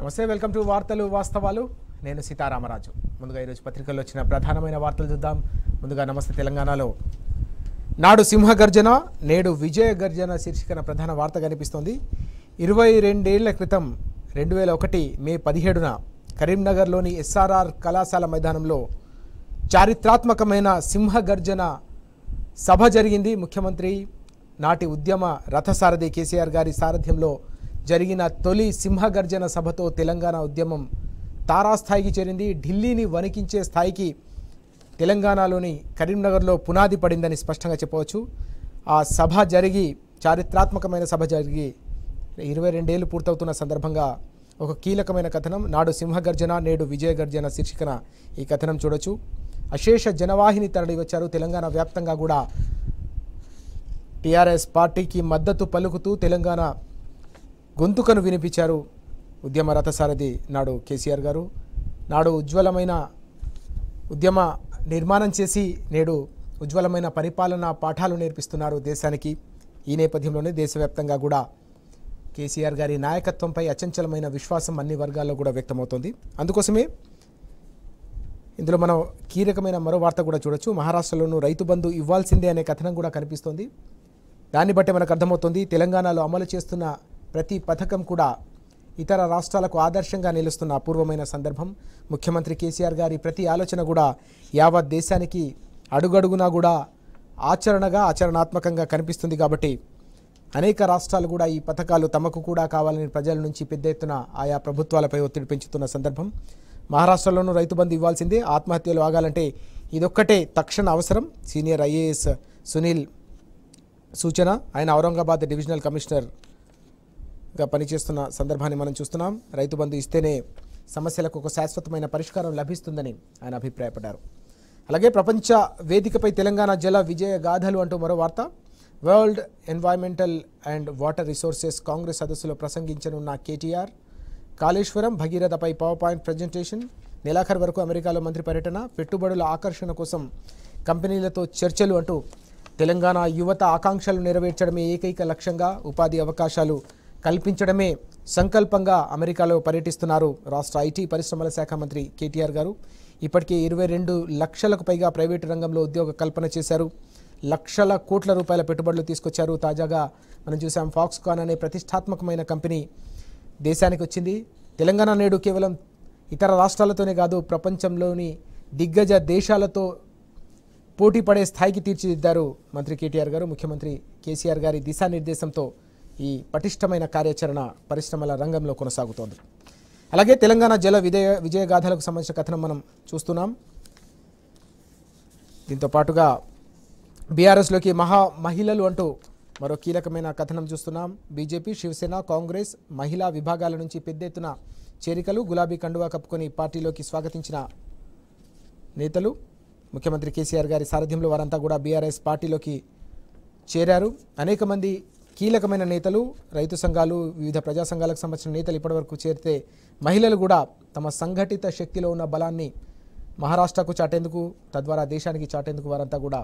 నమస్తే welcome to వార్తలు వాస్తవాలు నేను సీతారామరాజు ముందుగా ఈరోజు పత్రికల్లో వచ్చిన ప్రధానమైన వార్తలు చూద్దాం ముందుగా నమస్తే తెలంగాణలో నాడు సింహ గర్జన నేడు విజయ గర్జన శీర్షికన ప్రధాన వార్త కనిపిస్తోంది ఇరవై రెండేళ్ల క్రితం రెండు వేల ఒకటి మే పదిహేడున కరీంనగర్లోని ఎస్ఆర్ఆర్ కళాశాల మైదానంలో చారిత్రాత్మకమైన సింహ గర్జన సభ జరిగింది ముఖ్యమంత్రి నాటి ఉద్యమ రథసారథి కేసీఆర్ గారి సారథ్యంలో జరిగిన తొలి సింహగర్జన సభతో తెలంగాణ ఉద్యమం తారాస్థాయికి చేరింది ఢిల్లీని వణికించే స్థాయికి తెలంగాణలోని కరీంనగర్లో పునాది పడిందని స్పష్టంగా చెప్పవచ్చు ఆ సభ జరిగి చారిత్రాత్మకమైన సభ జరిగి ఇరవై రెండేళ్ళు పూర్తవుతున్న సందర్భంగా ఒక కీలకమైన కథనం నాడు సింహగర్జన నేడు విజయగర్జన శీర్షికన ఈ కథనం చూడొచ్చు అశేష జనవాహిని తరలి వచ్చారు తెలంగాణ వ్యాప్తంగా కూడా టీఆర్ఎస్ పార్టీకి మద్దతు పలుకుతూ తెలంగాణ గొంతుకను వినిపించారు ఉద్యమ రథసారథి నాడు కేసీఆర్ గారు నాడు ఉజ్వలమైన ఉద్యమ నిర్మాణం చేసి నేడు ఉజ్వలమైన పరిపాలన పాఠాలు నేర్పిస్తున్నారు దేశానికి ఈ నేపథ్యంలోనే దేశవ్యాప్తంగా కూడా కేసీఆర్ గారి నాయకత్వంపై అచంచలమైన విశ్వాసం అన్ని వర్గాల్లో కూడా వ్యక్తమవుతోంది అందుకోసమే ఇందులో మనం కీలకమైన మరో వార్త కూడా చూడొచ్చు మహారాష్ట్రలోనూ రైతు బంధు ఇవ్వాల్సిందే అనే కథనం కూడా కనిపిస్తోంది దాన్ని బట్టి మనకు అర్థమవుతుంది తెలంగాణలో అమలు చేస్తున్న ప్రతి పథకం కూడా ఇతర రాష్ట్రాలకు ఆదర్శంగా నిలుస్తున్న అపూర్వమైన సందర్భం ముఖ్యమంత్రి కేసీఆర్ గారి ప్రతి ఆలోచన కూడా యావత్ దేశానికి అడుగడుగునా కూడా ఆచరణగా ఆచరణాత్మకంగా కనిపిస్తుంది కాబట్టి అనేక రాష్ట్రాలు కూడా ఈ పథకాలు తమకు కూడా కావాలని ప్రజల నుంచి పెద్ద ఎత్తున ఆయా ప్రభుత్వాలపై ఒత్తిడి పెంచుతున్న సందర్భం మహారాష్ట్రలోనూ రైతు బంధు ఇవ్వాల్సిందే ఆత్మహత్యలు ఆగాలంటే ఇదొక్కటే తక్షణ అవసరం సీనియర్ ఐఏఎస్ సునీల్ సూచన ఆయన ఔరంగాబాద్ డివిజనల్ కమిషనర్ గా పనిచేస్తున్న సందర్భాన్ని మనం చూస్తున్నాం రైతు బంధు ఇస్తేనే సమస్యలకు ఒక శాశ్వతమైన పరిష్కారం లభిస్తుందని ఆయన అభిప్రాయపడ్డారు అలాగే ప్రపంచ వేదికపై తెలంగాణ జల విజయ గాథలు అంటూ మరో వార్త world environmental and water resources congress సదస్సులో ప్రసంగించనున్న కేటీఆర్ కాళేశ్వరం భగీరథపై పవర్ పాయింట్ ప్రజెంటేషన్ నెలాఖరు వరకు అమెరికాలో మంత్రి పర్యటన పెట్టుబడుల ఆకర్షణ కోసం కంపెనీలతో చర్చలు అంటూ తెలంగాణ యువత ఆకాంక్షలు నెరవేర్చడమే ఏకైక లక్ష్యంగా ఉపాధి అవకాశాలు కల్పించడమే సంకల్పంగా అమెరికాలో పర్యటిస్తున్నారు రాష్ట్ర ఐటీ పరిశ్రమల శాఖ మంత్రి కేటీఆర్ గారు ఇప్పటికే ఇరవై రెండు లక్షలకు పైగా ప్రైవేటు రంగంలో ఉద్యోగ కల్పన చేశారు లక్షల కోట్ల రూపాయల పెట్టుబడులు తీసుకొచ్చారు తాజాగా మనం చూసాం ఫాక్స్కాన్ అనే ప్రతిష్టాత్మకమైన కంపెనీ దేశానికి వచ్చింది తెలంగాణ నేడు కేవలం ఇతర రాష్ట్రాలతోనే కాదు ప్రపంచంలోని దిగ్గజ దేశాలతో పోటీ పడే స్థాయికి తీర్చిదిద్దారు మంత్రి కేటీఆర్ గారు ముఖ్యమంత్రి కేసీఆర్ గారి దిశానిర్దేశంతో ఈ పటిష్టమైన కార్యాచరణ పరిశ్రమల రంగంలో కొనసాగుతోంది అలాగే తెలంగాణ జల విజయ విజయగాథలకు సంబంధించిన కథనం మనం చూస్తున్నాం దీంతో పాటుగా బీఆర్ఎస్లోకి మహా మహిళలు అంటూ మరో కీలకమైన కథనం చూస్తున్నాం బీజేపీ శివసేన కాంగ్రెస్ మహిళా విభాగాల నుంచి పెద్ద ఎత్తున చేరికలు గులాబీ కండువా కప్పుకొని పార్టీలోకి స్వాగతించిన నేతలు ముఖ్యమంత్రి కేసీఆర్ గారి సారథ్యంలో వారంతా కూడా బీఆర్ఎస్ పార్టీలోకి చేరారు అనేక మంది కీలకమైన నేతలు రైతు సంఘాలు వివిధ ప్రజా సంఘాలకు సంబంధించిన నేతలు ఇప్పటివరకు చేరితే మహిళలు కూడా తమ సంఘటిత శక్తిలో ఉన్న బలాన్ని మహారాష్ట్రకు చాటేందుకు తద్వారా దేశానికి చాటేందుకు వారంతా కూడా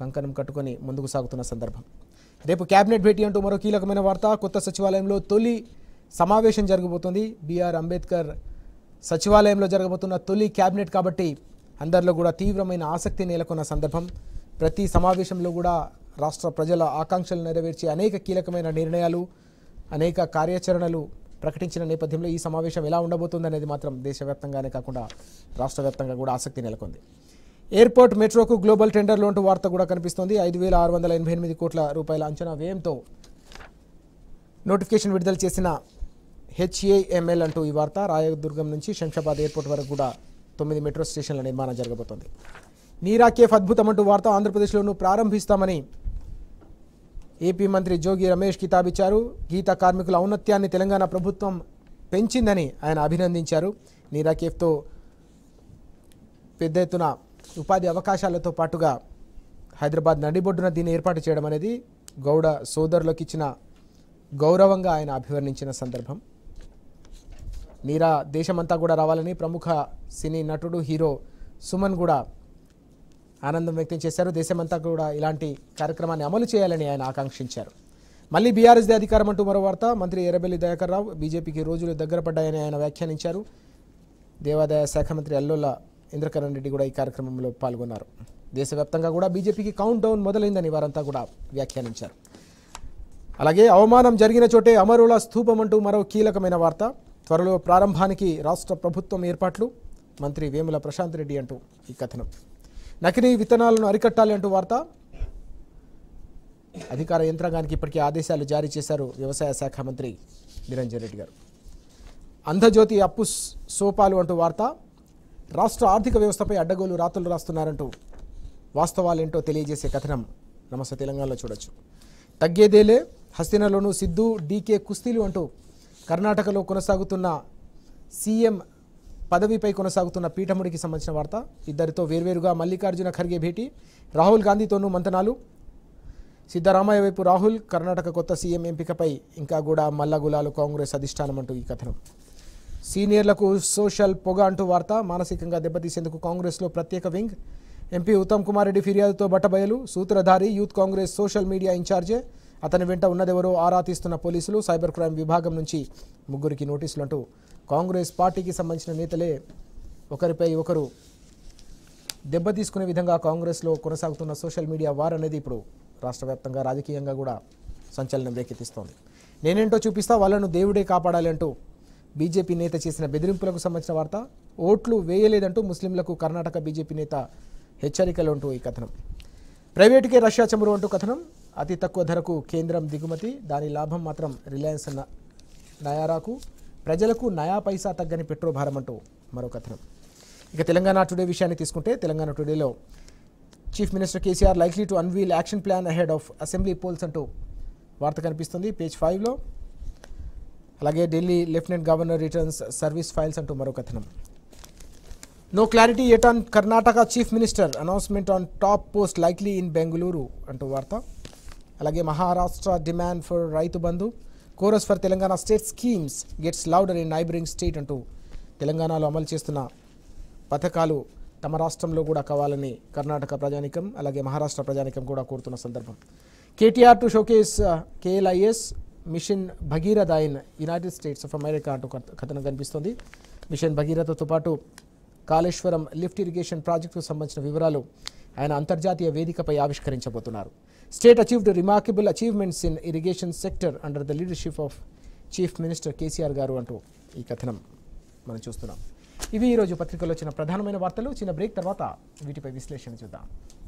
కంకణం కట్టుకొని ముందుకు సాగుతున్న సందర్భం రేపు కేబినెట్ భేటీ అంటూ మరో కీలకమైన వార్త కొత్త సచివాలయంలో తొలి సమావేశం జరగబోతుంది బీఆర్ అంబేద్కర్ సచివాలయంలో జరగబోతున్న తొలి కేబినెట్ కాబట్టి అందరిలో కూడా తీవ్రమైన ఆసక్తి నెలకొన్న సందర్భం ప్రతి సమావేశంలో కూడా రాష్ట్ర ప్రజల ఆకాంక్షలు నెరవేర్చి అనేక కీలకమైన నిర్ణయాలు అనేక కార్యాచరణలు ప్రకటించిన నేపథ్యంలో ఈ సమావేశం ఎలా ఉండబోతుందనేది మాత్రం దేశవ్యాప్తంగానే కాకుండా రాష్ట్ర వ్యాప్తంగా కూడా ఆసక్తి నెలకొంది ఎయిర్పోర్ట్ మెట్రోకు గ్లోబల్ టెండర్ లోంటు వార్త కూడా కనిపిస్తోంది ఐదు వేల ఆరు వందల ఎనభై ఎనిమిది కోట్ల రూపాయల అంచనా వ్యయంతో నోటిఫికేషన్ విడుదల చేసిన హెచ్ఏఎంఎల్ అంటూ ఈ వార్త రాయదుర్గం నుంచి శంషాబాద్ ఎయిర్పోర్ట్ వరకు కూడా తొమ్మిది మెట్రో స్టేషన్ల నిర్మాణం జరగబోతోంది నీరాకేఫ్ అద్భుతం అంటూ వార్త ఆంధ్రప్రదేశ్లోనూ ప్రారంభిస్తామని ఏపీ మంత్రి జోగి రమేష్ కితాబిచ్చారు గీత కార్మికుల ఔన్నత్యాన్ని తెలంగాణ ప్రభుత్వం పెంచిందని ఆయన అభినందించారు నీరాకేఫ్తో పెద్ద ఎత్తున ఉపాధి అవకాశాలతో పాటుగా హైదరాబాద్ నడిబొడ్డున దీన్ని ఏర్పాటు చేయడం అనేది గౌడ సోదరులకు ఇచ్చిన గౌరవంగా ఆయన అభివర్ణించిన సందర్భం నీరా దేశమంతా కూడా రావాలని ప్రముఖ సినీ నటుడు హీరో సుమన్ కూడా ఆనందం వ్యక్తం చేశారు దేశమంతా కూడా ఇలాంటి కార్యక్రమాన్ని అమలు చేయాలని ఆయన ఆకాంక్షించారు మళ్ళీ బీఆర్ఎస్ది అధికారం అంటూ మరో వార్త మంత్రి ఎర్రబెల్లి దయాకర్ రావు బీజేపీకి రోజులు దగ్గర పడ్డాయని ఆయన వ్యాఖ్యానించారు దేవాదాయ శాఖ మంత్రి అల్లుల ఇంద్రకరణ్ రెడ్డి కూడా ఈ కార్యక్రమంలో పాల్గొన్నారు దేశవ్యాప్తంగా కూడా బీజేపీకి కౌంట్ డౌన్ మొదలైందని వారంతా కూడా వ్యాఖ్యానించారు అలాగే అవమానం జరిగిన చోటే అమరుల స్థూపం అంటూ మరో కీలకమైన వార్త త్వరలో ప్రారంభానికి రాష్ట్ర ప్రభుత్వం ఏర్పాట్లు మంత్రి వేముల ప్రశాంత్ రెడ్డి అంటూ ఈ కథనం నకిలీ విత్తనాలను అరికట్టాలి అంటూ వార్త అధికార యంత్రాంగానికి ఇప్పటికే ఆదేశాలు జారీ చేశారు వ్యవసాయ శాఖ మంత్రి నిరంజన్ రెడ్డి గారు అంధజ్యోతి అప్పు సోపాలు అంటూ వార్త రాష్ట్ర ఆర్థిక వ్యవస్థపై అడ్డగోలు రాతలు రాస్తున్నారంటూ వాస్తవాలేంటో తెలియజేసే కథనం నమస్తే తెలంగాణలో చూడొచ్చు తగ్గేదేలే హస్తినలోనూ సిద్ధు డీకే కుస్తీలు అంటూ కర్ణాటకలో కొనసాగుతున్న సీఎం పదవిపై కొనసాగుతున్న పీఠముడికి సంబంధించిన వార్త ఇద్దరితో వేర్వేరుగా మల్లికార్జున ఖర్గే భేటీ రాహుల్ గాంధీతోనూ మంతనాలు సిద్ధరామయ్య వైపు రాహుల్ కర్ణాటక కొత్త సీఎం ఎంపికపై ఇంకా కూడా మల్లగులాలు కాంగ్రెస్ అధిష్టానం అంటూ ఈ కథనం సీనియర్లకు సోషల్ పొగ అంటూ వార్త మానసికంగా దెబ్బతీసేందుకు కాంగ్రెస్లో ప్రత్యేక వింగ్ ఎంపీ ఉత్తమ్ కుమార్ రెడ్డి ఫిర్యాదుతో బట్టబయలు సూత్రధారి యూత్ కాంగ్రెస్ సోషల్ మీడియా ఇన్ఛార్జే అతని వెంట ఉన్నదెవరో ఆరా తీస్తున్న పోలీసులు సైబర్ క్రైమ్ విభాగం నుంచి ముగ్గురికి నోటీసులంటూ కాంగ్రెస్ పార్టీకి సంబంధించిన నేతలే ఒకరిపై ఒకరు దెబ్బ తీసుకునే విధంగా కాంగ్రెస్లో కొనసాగుతున్న సోషల్ మీడియా వార్ అనేది ఇప్పుడు రాష్ట్ర రాజకీయంగా కూడా సంచలనం రేకెత్తిస్తోంది నేనేంటో చూపిస్తా వాళ్ళను దేవుడే కాపాడాలి అంటూ బీజేపీ నేత చేసిన బెదిరింపులకు సంబంధించిన వార్త ఓట్లు వేయలేదంటూ ముస్లింలకు కర్ణాటక బీజేపీ నేత హెచ్చరికలు అంటూ ఈ కథనం ప్రైవేటుకే రష్యా చమురు అంటూ కథనం అతి తక్కువ ధరకు కేంద్రం దిగుమతి దాని లాభం మాత్రం రిలయన్స్ నయారాకు ప్రజలకు నయా పైసా తగ్గని పెట్రో భారం అంటూ మరో కథనం ఇక తెలంగాణ టుడే విషయాన్ని తీసుకుంటే తెలంగాణ టుడేలో chief minister KCR likely to unveil action plan ahead of assembly polls అంటూ వార్త కనిపిస్తుంది పేజ్ ఫైవ్లో అలాగే Delhi lieutenant governor returns service files అంటూ మరో కథనం no clarity yet on Karnataka chief minister announcement on top post likely in Bengaluru అంటూ వార్త అలాగే Maharashtra demand for Rythu Bandhu chorus for Telangana state schemes gets louder in neighbouring state అంటూ తెలంగాణలో అమలు చేస్తున్న పథకాలు తమ రాష్ట్రంలో కూడా కావాలని కర్ణాటక ప్రజానికం అలాగే మహారాష్ట్ర ప్రజానికం కూడా కోరుతున్న సందర్భం KTR to showcase KLIS uh, mission Bhagiratha in United States of America అంటూ కథనం కనిపిస్తుంది మిషన్ భగీరథతో పాటు కాళేశ్వరం లిఫ్ట్ ఇరిగేషన్ ప్రాజెక్టుకు సంబంధించిన వివరాలు ఆయన అంతర్జాతీయ వేదికపై ఆవిష్కరించబోతున్నారు state achieved remarkable achievements in irrigation sector under the leadership of chief minister KCR garu అంటూ ఈ కథనం మనం చూస్తున్నాం ఇవి ఈరోజు పత్రికలో వచ్చిన ప్రధానమైన వార్తలు చిన్న బ్రేక్ తర్వాత వీటిపై విశ్లేషణ చూద్దాం